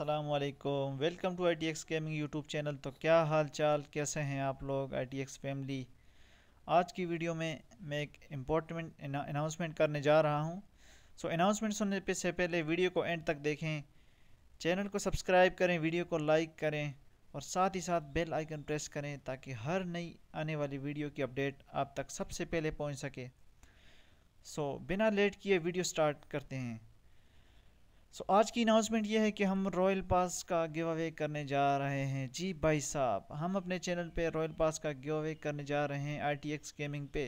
असलकम welcome to I T X gaming YouTube channel तो क्या हाल चाल कैसे हैं आप लोग आई टी एक्स फैमिली आज की वीडियो में मैं एक इम्पोर्टेंट अनाउंसमेंट करने जा रहा हूं सो so, अनाउंसमेंट सुनने पे से पहले वीडियो को एंड तक देखें चैनल को सब्सक्राइब करें वीडियो को लाइक करें और साथ ही साथ बेल आइकन प्रेस करें ताकि हर नई आने वाली वीडियो की अपडेट आप तक सबसे पहले पहुँच सके सो so, बिना लेट किए वीडियो स्टार्ट करते हैं सो so, आज की अनाउंसमेंट ये है कि हम रॉयल पास का गिव अवे करने जा रहे हैं जी भाई साहब हम अपने चैनल पे रॉयल पास का गिव अवे करने जा रहे हैं आर टी एक्स गेमिंग पे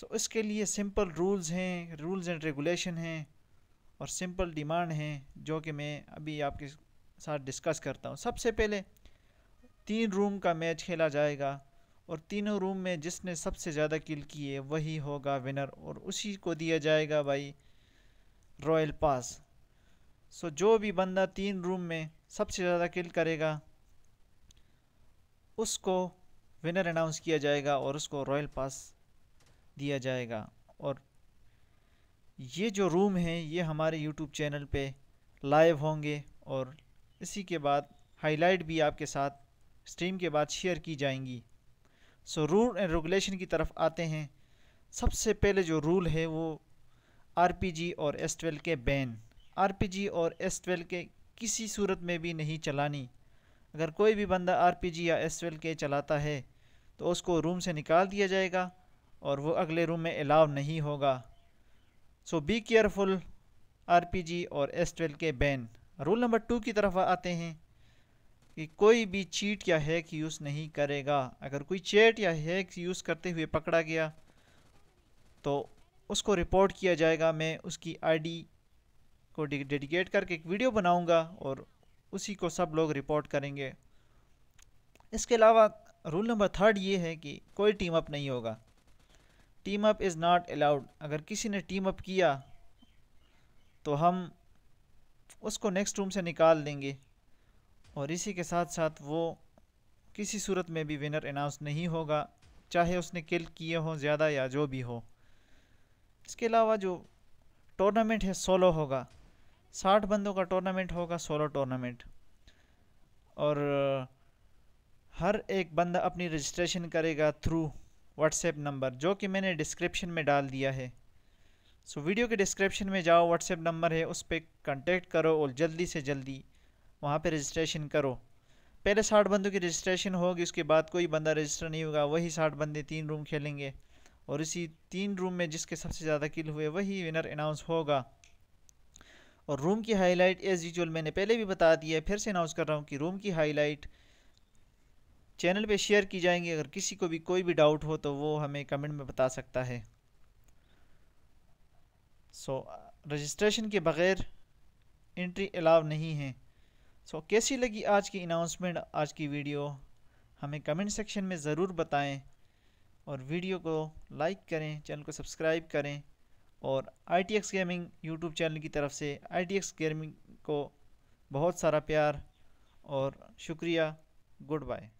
सो so, इसके लिए सिंपल रूल्स हैं रूल्स एंड रेगुलेशन हैं और सिंपल डिमांड हैं जो कि मैं अभी आपके साथ डिस्कस करता हूँ सबसे पहले तीन रूम का मैच खेला जाएगा और तीनों रूम में जिसने सबसे ज़्यादा किल किए वही होगा विनर और उसी को दिया जाएगा भाई रॉयल पास सो जो भी बंदा तीन रूम में सबसे ज़्यादा किल करेगा उसको विनर अनाउंस किया जाएगा और उसको रॉयल पास दिया जाएगा और ये जो रूम है ये हमारे यूट्यूब चैनल पे लाइव होंगे और इसी के बाद हाईलाइट भी आपके साथ स्ट्रीम के बाद शेयर की जाएंगी सो रूल एंड रेगुलेशन की तरफ आते हैं सबसे पहले जो रूल है वो आरपीजी और एस के बैन आरपीजी और एस के किसी सूरत में भी नहीं चलानी अगर कोई भी बंदा आरपीजी या एस के चलाता है तो उसको रूम से निकाल दिया जाएगा और वो अगले रूम में अलाव नहीं होगा सो बी केयरफुल आरपीजी और एस के बैन रूल नंबर टू की तरफ आते हैं कि कोई भी चीट या हैक यूज़ नहीं करेगा अगर कोई चैट या हैक यूज़ करते हुए पकड़ा गया तो उसको रिपोर्ट किया जाएगा मैं उसकी आईडी को डेडिकेट करके एक वीडियो बनाऊंगा और उसी को सब लोग रिपोर्ट करेंगे इसके अलावा रूल नंबर थर्ड ये है कि कोई टीम अप नहीं होगा team up is not allowed अगर किसी ने टीम अप किया तो हम उसको नेक्स्ट रूम से निकाल देंगे और इसी के साथ साथ वो किसी सूरत में भी विनर अनाउंस नहीं होगा चाहे उसने किल किए हों ज़्यादा या जो भी हो इसके अलावा जो टूर्नामेंट है सोलो होगा साठ बंदों का टूर्नामेंट होगा सोलो टूर्नामेंट और हर एक बंदा अपनी रजिस्ट्रेशन करेगा थ्रू व्हाट्सएप नंबर जो कि मैंने डिस्क्रिप्शन में डाल दिया है सो so, वीडियो के डिस्क्रिप्शन में जाओ व्हाट्सएप नंबर है उस पर कॉन्टेक्ट करो और जल्दी से जल्दी वहाँ पे रजिस्ट्रेशन करो पहले साठ बंदों की रजिस्ट्रेशन होगी उसके बाद कोई बंदा रजिस्टर नहीं होगा वही साठ बंदे तीन रूम खेलेंगे और इसी तीन रूम में जिसके सबसे ज़्यादा किल हुए वही विनर अनाउंस होगा और रूम की हाईलाइट एज यूजल मैंने पहले भी बता दिया है फिर से अनाउंस कर रहा हूँ कि रूम की हाईलाइट चैनल पे शेयर की जाएंगी अगर किसी को भी कोई भी डाउट हो तो वो हमें कमेंट में बता सकता है सो so, रजिस्ट्रेशन के बग़ैर इंट्री अलाव नहीं है सो so, कैसी लगी आज की अनाउंसमेंट आज की वीडियो हमें कमेंट सेक्शन में ज़रूर बताएं और वीडियो को लाइक करें चैनल को सब्सक्राइब करें और I T X gaming YouTube channel की तरफ से आई टी एक्स गेमिंग को बहुत सारा प्यार और शुक्रिया गुड बाय